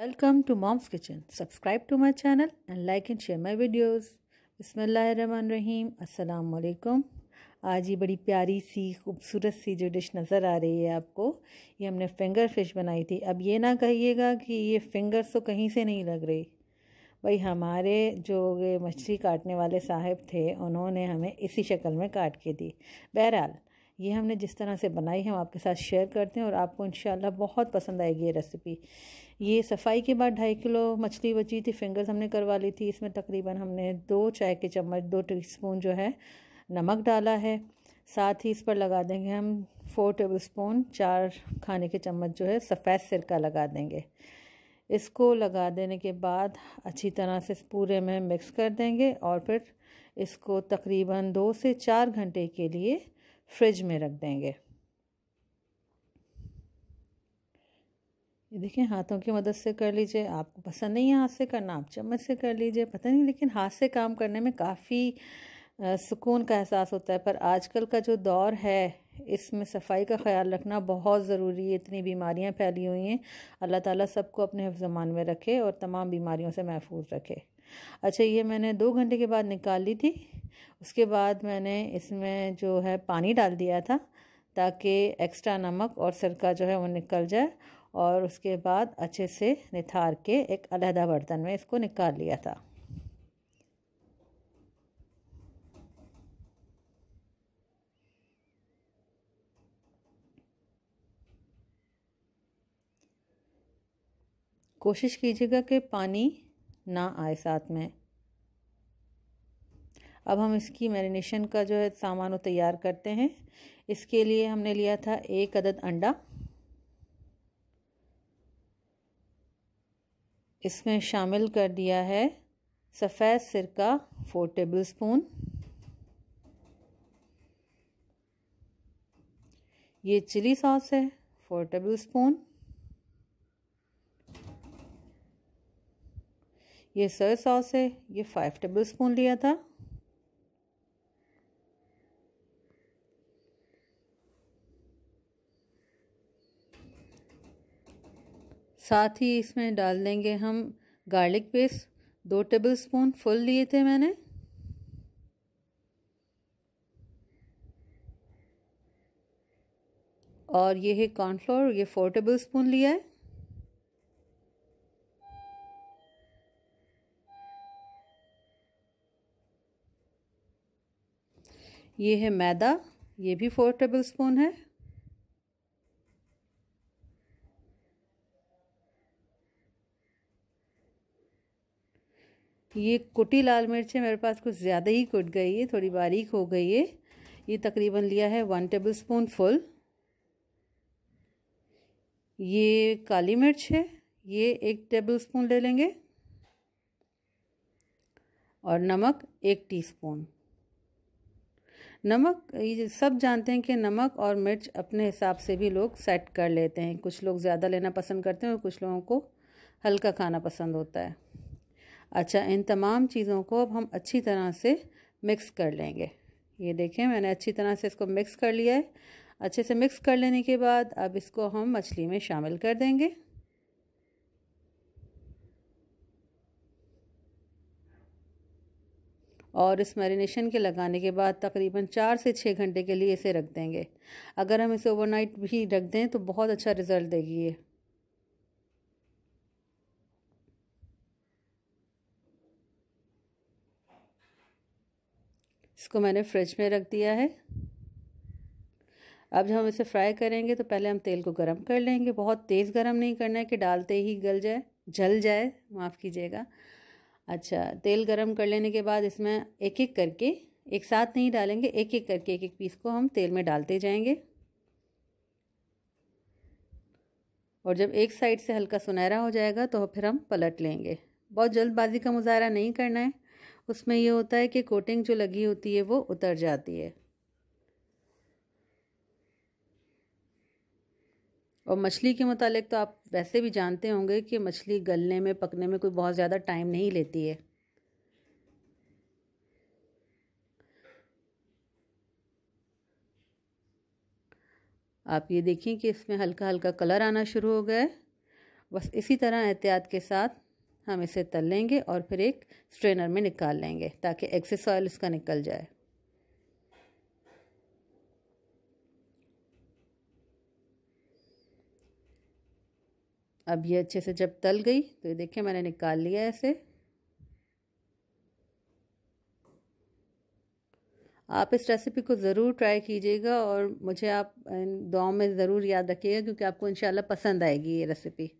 Welcome to Mom's Kitchen. Subscribe to my channel and like and share my videos. बिसमीम अल्लाम आज ये बड़ी प्यारी सी खूबसूरत सी जो डिश नज़र आ रही है आपको ये हमने फिंगर फिश बनाई थी अब ये ना कहिएगा कि ये फिंगर्स तो कहीं से नहीं लग रही भाई हमारे जो मछली काटने वाले साहब थे उन्होंने हमें इसी शक्ल में काट के दी बहरहाल ये हमने जिस तरह से बनाई है हम आपके साथ शेयर करते हैं और आपको इन बहुत पसंद आएगी ये रेसिपी ये सफाई के बाद ढाई किलो मछली बची थी फिंगर्स हमने करवा ली थी इसमें तकरीबन हमने दो चाय के चम्मच दो टीस्पून जो है नमक डाला है साथ ही इस पर लगा देंगे हम फोर टेबल स्पून चार खाने के चम्मच जो है सफ़ेद सिरका लगा देंगे इसको लगा देने के बाद अच्छी तरह से पूरे में मिक्स कर देंगे और फिर इसको तकरीबन दो से चार घंटे के लिए फ्रिज में रख देंगे ये देखिए हाथों की मदद से कर लीजिए आपको पसंद नहीं है हाथ से करना आप चम्मच से कर लीजिए पता नहीं लेकिन हाथ से काम करने में काफ़ी सुकून का एहसास होता है पर आजकल का जो दौर है इसमें सफाई का ख्याल रखना बहुत ज़रूरी है इतनी बीमारियां फैली हुई हैं अल्लाह ताला सबको अपने हफ्जमान में रखे और तमाम बीमारियों से महफूज रखे अच्छा ये मैंने दो घंटे के बाद निकाल ली थी उसके बाद मैंने इसमें जो है पानी डाल दिया था ताकि एक्स्ट्रा नमक और सिरका जो है वो निकल जाए और उसके बाद अच्छे से निथार के एक अलहदा बर्तन में इसको निकाल लिया था कोशिश कीजिएगा कि पानी ना आए साथ में अब हम इसकी मैरिनेशन का जो है सामान वो तैयार करते हैं इसके लिए हमने लिया था एक अदद अंडा इसमें शामिल कर दिया है सफ़ेद सिरका फोर टेबल स्पून ये चिली सॉस है फोर टेबल स्पून ये सोया सॉस है ये फ़ाइव टेबल स्पून लिया था साथ ही इसमें डाल देंगे हम गार्लिक पेस्ट दो टेबल स्पून फुल लिए थे मैंने और ये है कॉर्नफ्लोर ये फोर टेबल स्पून लिया है ये है मैदा ये भी फोर टेबल स्पून है ये कुटी लाल मिर्च है मेरे पास कुछ ज़्यादा ही कुट गई है थोड़ी बारीक हो गई है ये तकरीबन लिया है वन टेबल स्पून फुल ये काली मिर्च है ये एक टेबल स्पून ले लेंगे और नमक एक टीस्पून नमक ये सब जानते हैं कि नमक और मिर्च अपने हिसाब से भी लोग सेट कर लेते हैं कुछ लोग ज़्यादा लेना पसंद करते हैं और कुछ लोगों को हल्का खाना पसंद होता है अच्छा इन तमाम चीज़ों को अब हम अच्छी तरह से मिक्स कर लेंगे ये देखें मैंने अच्छी तरह से इसको मिक्स कर लिया है अच्छे से मिक्स कर लेने के बाद अब इसको हम मछली में शामिल कर देंगे और इस मैरिनेशन के लगाने के बाद तकरीबन चार से छः घंटे के लिए इसे रख देंगे अगर हम इसे ओवरनाइट भी रख दें तो बहुत अच्छा रिज़ल्ट देगी ये इसको मैंने फ्रिज में रख दिया है अब जब हम इसे फ्राई करेंगे तो पहले हम तेल को गरम कर लेंगे बहुत तेज़ गरम नहीं करना है कि डालते ही गल जाए जल जाए माफ़ कीजिएगा अच्छा तेल गरम कर लेने के बाद इसमें एक एक करके एक साथ नहीं डालेंगे एक एक करके एक एक पीस को हम तेल में डालते जाएंगे और जब एक साइड से हल्का सुनहरा हो जाएगा तो फिर हम पलट लेंगे बहुत जल्दबाजी का मुजाहरा नहीं करना है उसमें यह होता है कि कोटिंग जो लगी होती है वो उतर जाती है और मछली के मतलब तो आप वैसे भी जानते होंगे कि मछली गलने में पकने में कोई बहुत ज़्यादा टाइम नहीं लेती है आप ये देखें कि इसमें हल्का हल्का कलर आना शुरू हो गया है बस इसी तरह एहतियात के साथ हम इसे तल लेंगे और फिर एक स्ट्रेनर में निकाल लेंगे ताकि एक्सेस ऑयल इसका निकल जाए अब ये अच्छे से जब तल गई तो ये देखिए मैंने निकाल लिया ऐसे आप इस रेसिपी को ज़रूर ट्राई कीजिएगा और मुझे आप दुआ में ज़रूर याद रखिएगा क्योंकि आपको इन पसंद आएगी ये रेसिपी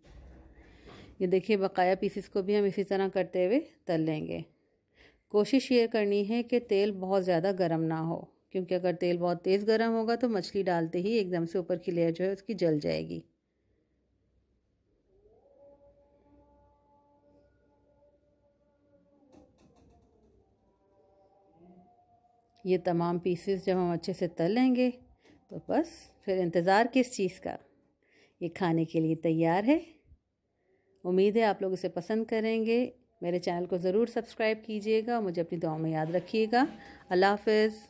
ये देखिए बकाया पीसेस को भी हम इसी तरह करते हुए तल लेंगे कोशिश ये करनी है कि तेल बहुत ज़्यादा गर्म ना हो क्योंकि अगर तेल बहुत तेज़ गर्म होगा तो मछली डालते ही एकदम से ऊपर की लेयर जो है उसकी जल जाएगी ये तमाम पीसेस जब हम अच्छे से तल लेंगे तो बस फिर इंतज़ार किस चीज़ का ये खाने के लिए तैयार है उम्मीद है आप लोग इसे पसंद करेंगे मेरे चैनल को ज़रूर सब्सक्राइब कीजिएगा मुझे अपनी दुआ में याद रखिएगा अल्लाह हाफिज़